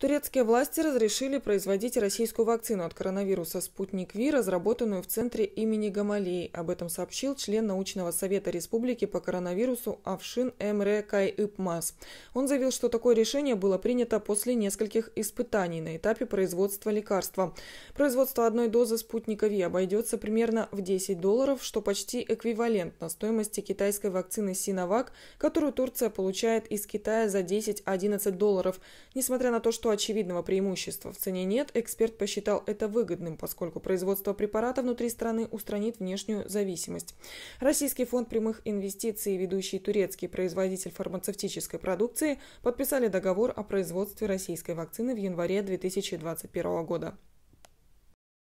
Турецкие власти разрешили производить российскую вакцину от коронавируса «Спутник Ви», разработанную в центре имени Гамалеи. Об этом сообщил член научного совета республики по коронавирусу Авшин Эмре Кай Он заявил, что такое решение было принято после нескольких испытаний на этапе производства лекарства. Производство одной дозы «Спутника Ви» обойдется примерно в 10 долларов, что почти эквивалентно стоимости китайской вакцины «Синовак», которую Турция получает из Китая за 10-11 долларов. Несмотря на то, что что очевидного преимущества в цене нет, эксперт посчитал это выгодным, поскольку производство препарата внутри страны устранит внешнюю зависимость. Российский фонд прямых инвестиций и ведущий турецкий производитель фармацевтической продукции подписали договор о производстве российской вакцины в январе 2021 года.